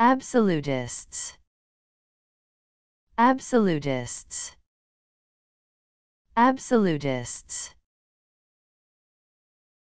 Absolutists. Absolutists. Absolutists.